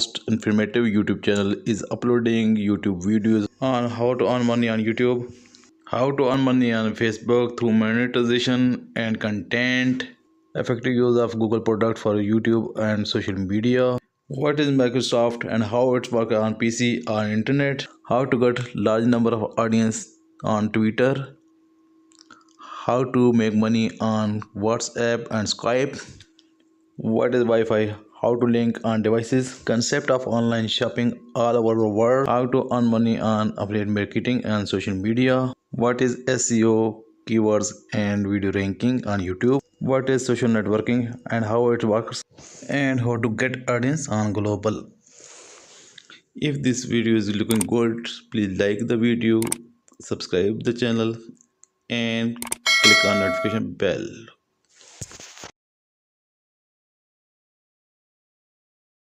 most informative YouTube channel is uploading YouTube videos on how to earn money on YouTube, how to earn money on Facebook through monetization and content, effective use of Google product for YouTube and social media, what is Microsoft and how it works on PC or internet, how to get large number of audience on Twitter, how to make money on WhatsApp and Skype what is wi-fi how to link on devices concept of online shopping all over the world how to earn money on affiliate marketing and social media what is seo keywords and video ranking on youtube what is social networking and how it works and how to get audience on global if this video is looking good please like the video subscribe the channel and click on notification bell